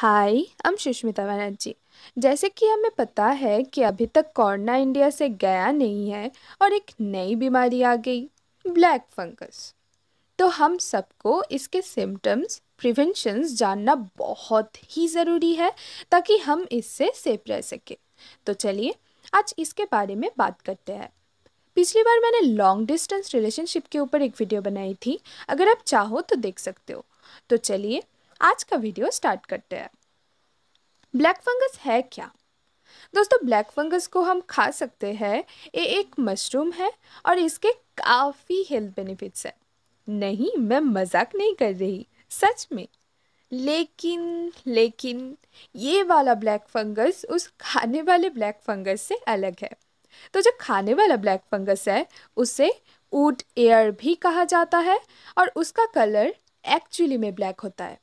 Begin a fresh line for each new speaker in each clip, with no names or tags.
हाय हम सुष्मिता बनर्जी। जैसे कि हमें पता है कि अभी तक कोरोना इंडिया से गया नहीं है और एक नई बीमारी आ गई ब्लैक फंगस तो हम सबको इसके सिम्टम्स प्रिवेंशंस जानना बहुत ही ज़रूरी है ताकि हम इससे सेफ रह सकें तो चलिए आज इसके बारे में बात करते हैं पिछली बार मैंने लॉन्ग डिस्टेंस रिलेशनशिप के ऊपर एक वीडियो बनाई थी अगर आप चाहो तो देख सकते हो तो चलिए आज का वीडियो स्टार्ट करते हैं ब्लैक फंगस है क्या दोस्तों ब्लैक फंगस को हम खा सकते हैं ये एक मशरूम है और इसके काफ़ी हेल्थ बेनिफिट्स है नहीं मैं मजाक नहीं कर रही सच में लेकिन लेकिन ये वाला ब्लैक फंगस उस खाने वाले ब्लैक फंगस से अलग है तो जो खाने वाला ब्लैक फंगस है उसे ऊट एयर भी कहा जाता है और उसका कलर एक्चुअली में ब्लैक होता है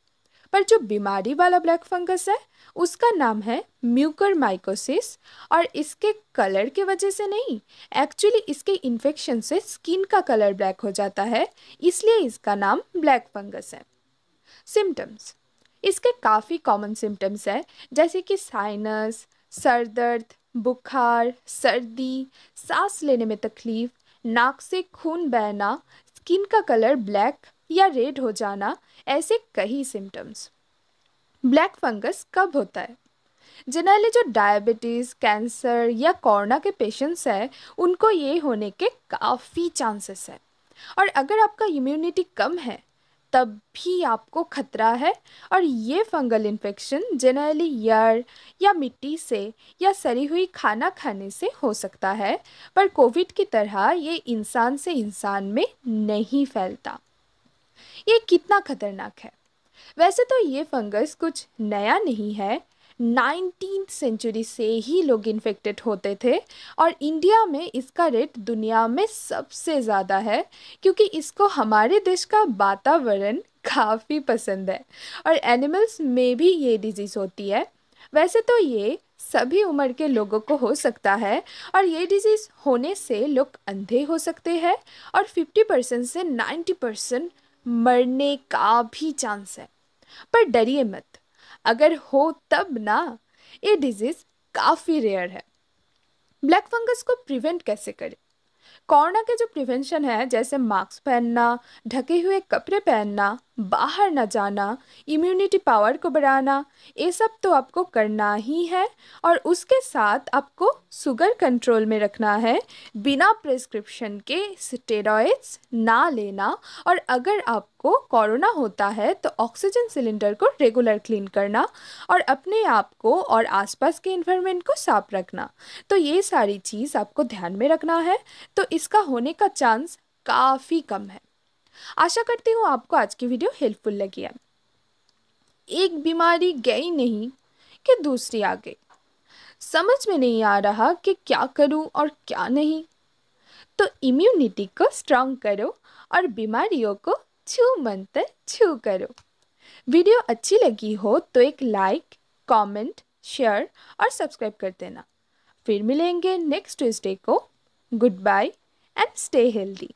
पर जो बीमारी वाला ब्लैक फंगस है उसका नाम है म्यूकर माइकोसिस और इसके कलर की वजह से नहीं एक्चुअली इसके इन्फेक्शन से स्किन का कलर ब्लैक हो जाता है इसलिए इसका नाम ब्लैक फंगस है सिम्टम्स इसके काफ़ी कॉमन सिम्टम्स हैं जैसे कि साइनस सर दर्द बुखार सर्दी सांस लेने में तकलीफ नाक से खून बहना स्किन का कलर ब्लैक या रेड हो जाना ऐसे कई सिम्टम्स ब्लैक फंगस कब होता है जनरली जो डायबिटीज़ कैंसर या कोरोना के पेशेंट्स हैं उनको ये होने के काफ़ी चांसेस हैं और अगर आपका इम्यूनिटी कम है तब भी आपको खतरा है और ये फंगल इन्फेक्शन जनरली ईयर या मिट्टी से या सरी हुई खाना खाने से हो सकता है पर कोविड की तरह ये इंसान से इंसान में नहीं फैलता ये कितना खतरनाक है वैसे तो ये फंगस कुछ नया नहीं है नाइनटीन सेंचुरी से ही लोग इन्फेक्टेड होते थे और इंडिया में इसका रेट दुनिया में सबसे ज़्यादा है क्योंकि इसको हमारे देश का वातावरण काफ़ी पसंद है और एनिमल्स में भी ये डिजीज़ होती है वैसे तो ये सभी उम्र के लोगों को हो सकता है और ये डिजीज़ होने से लोग अंधे हो सकते हैं और फिफ्टी परसेंट से नाइन्टी परसेंट मरने का भी चांस है पर डरिए मत अगर हो तब ना ये डिजीज़ काफ़ी रेयर है ब्लैक फंगस को प्रिवेंट कैसे करें कोरोना के जो प्रिवेंशन है जैसे मास्क पहनना ढके हुए कपड़े पहनना बाहर ना जाना इम्यूनिटी पावर को बढ़ाना ये सब तो आपको करना ही है और उसके साथ आपको शुगर कंट्रोल में रखना है बिना प्रिस्क्रिप्शन के स्टेरॉइड्स ना लेना और अगर आपको कोरोना होता है तो ऑक्सीजन सिलेंडर को रेगुलर क्लीन करना और अपने आप को और आसपास के इन्वायरमेंट को साफ रखना तो ये सारी चीज़ आपको ध्यान में रखना है तो इसका होने का चांस काफ़ी कम है आशा करती हूँ आपको आज की वीडियो हेल्पफुल लगी है एक बीमारी गई नहीं कि दूसरी आ गई समझ में नहीं आ रहा कि क्या करूं और क्या नहीं तो इम्यूनिटी को स्ट्रांग करो और बीमारियों को छू मंतर छू करो वीडियो अच्छी लगी हो तो एक लाइक कमेंट, शेयर और सब्सक्राइब कर देना फिर मिलेंगे नेक्स्ट ट्यूसडे को good bye and stay healthy